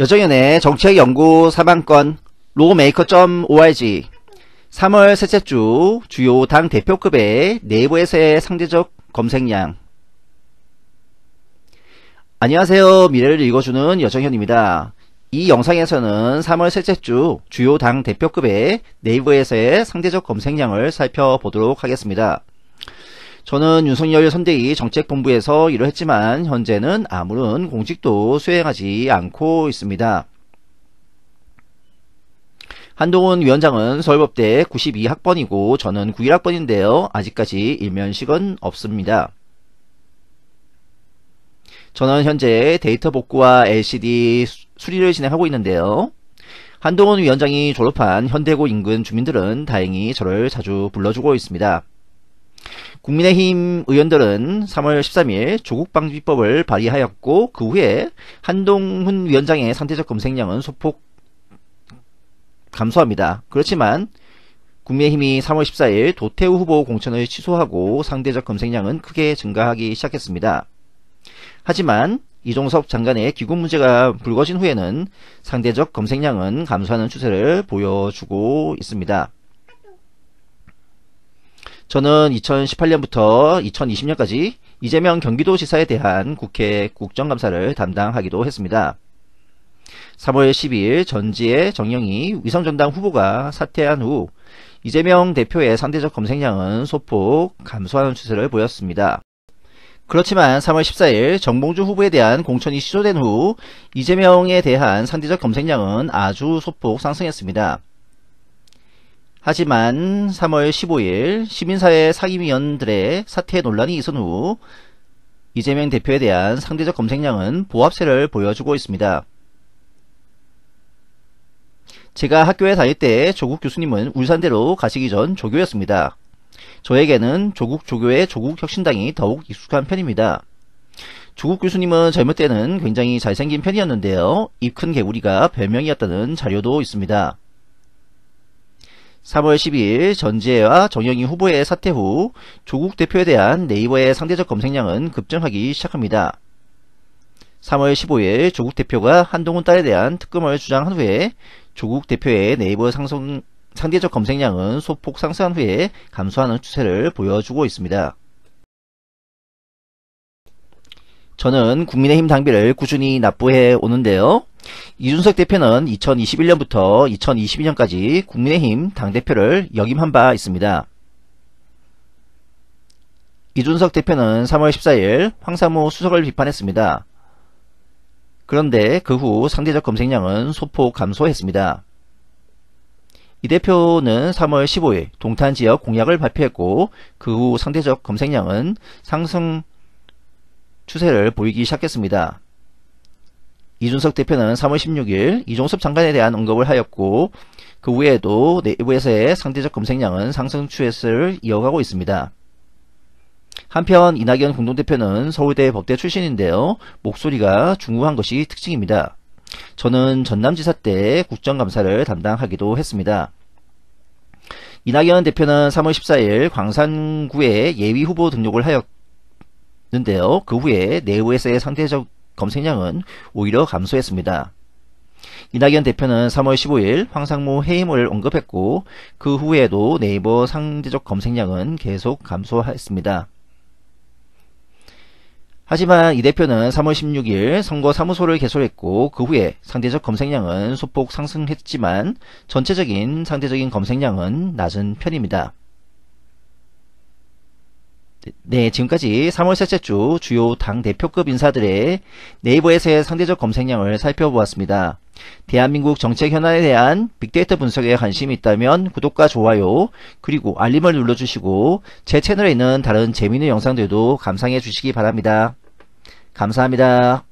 여정연의 정책연구 사망권 로메이커.org 3월 셋째 주 주요 당 대표급의 내부에서의 상대적 검색량 안녕하세요. 미래를 읽어주는 여정현입니다. 이 영상에서는 3월 셋째 주 주요 당 대표급의 네이버에서의 상대적 검색량을 살펴보도록 하겠습니다. 저는 윤석열 선대위 정책본부에서 일을 했지만 현재는 아무런 공직도 수행하지 않고 있습니다. 한동훈 위원장은 서울법대 92학번이고 저는 91학번인데요. 아직까지 일면식은 없습니다. 저는 현재 데이터 복구와 LCD 수리를 진행하고 있는데요. 한동훈 위원장이 졸업한 현대고 인근 주민들은 다행히 저를 자주 불러주고 있습니다. 국민의힘 의원들은 3월 13일 조국방지법을 발의하였고 그 후에 한동훈 위원장의 상태적 검색량은 소폭 감소합니다. 그렇지만 국민의힘이 3월 14일 도태우 후보 공천을 취소하고 상대적 검색량은 크게 증가하기 시작했습니다. 하지만 이종섭 장관의 기구 문제가 불거진 후에는 상대적 검색량은 감소하는 추세를 보여주고 있습니다. 저는 2018년부터 2020년까지 이재명 경기도지사에 대한 국회 국정감사를 담당하기도 했습니다. 3월 12일 전지의 정영희 위성전당 후보가 사퇴한 후 이재명 대표의 상대적 검색량은 소폭 감소하는 추세를 보였습니다. 그렇지만 3월 14일 정봉주 후보에 대한 공천이 시조된 후 이재명에 대한 상대적 검색량은 아주 소폭 상승했습니다. 하지만 3월 15일 시민사회 상임위원들의 사태 논란이 있은 후 이재명 대표에 대한 상대적 검색량은 보합세를 보여주고 있습니다. 제가 학교에 다닐 때 조국 교수님은 울산대로 가시기 전 조교였습니다. 저에게는 조국 조교의 조국 혁신당이 더욱 익숙한 편입니다. 조국 교수님은 젊을 때는 굉장히 잘생긴 편이었는데요. 입 큰 개구리가 별명이었다는 자료도 있습니다. 3월 1 2일전지혜와 정영희 후보의 사퇴 후 조국 대표에 대한 네이버의 상대적 검색량은 급증하기 시작합니다. 3월 15일 조국 대표가 한동훈 딸에 대한 특검을 주장한 후에 조국 대표의 네이버 상성, 상대적 검색량은 소폭 상승한 후에 감소하는 추세를 보여주고 있습니다. 저는 국민의힘 당비를 꾸준히 납부해 오는데요. 이준석 대표는 2021년부터 2022년까지 국민의힘 당대표를 역임한 바 있습니다. 이준석 대표는 3월 14일 황사무 수석을 비판했습니다. 그런데 그 후 상대적 검색량은 소폭 감소했습니다. 이 대표는 3월 15일 동탄 지역 공약을 발표했고 그 후 상대적 검색량은 상승 추세를 보이기 시작했습니다. 이준석 대표는 3월 16일 이종섭 장관에 대한 언급을 하였고 그 외에도 내부에서의 상대적 검색량은 상승 추세를 이어가고 있습니다. 한편 이낙연 공동대표는 서울대 법대 출신인데요. 목소리가 중후한 것이 특징입니다. 저는 전남지사 때 국정감사를 담당하기도 했습니다. 이낙연 대표는 3월 14일 광산구에 예비 후보 등록을 하였는데요. 그 후에 내부에서의 상대적 검색량은 오히려 감소했습니다. 이낙연 대표는 3월 15일 황상무 해임을 언급했고 그 후에도 네이버 상대적 검색량은 계속 감소했습니다. 하지만 이 대표는 3월 16일 선거 사무소를 개설했고 그 후에 상대적 검색량은 소폭 상승했지만 전체적인 상대적인 검색량은 낮은 편입니다. 네, 지금까지 3월 셋째 주 주요 당 대표급 인사들의 네이버에서의 상대적 검색량을 살펴보았습니다. 대한민국 정책 현안에 대한 빅데이터 분석에 관심이 있다면 구독과 좋아요 그리고 알림을 눌러주시고 제 채널에 있는 다른 재미있는 영상들도 감상해 주시기 바랍니다. 감사합니다.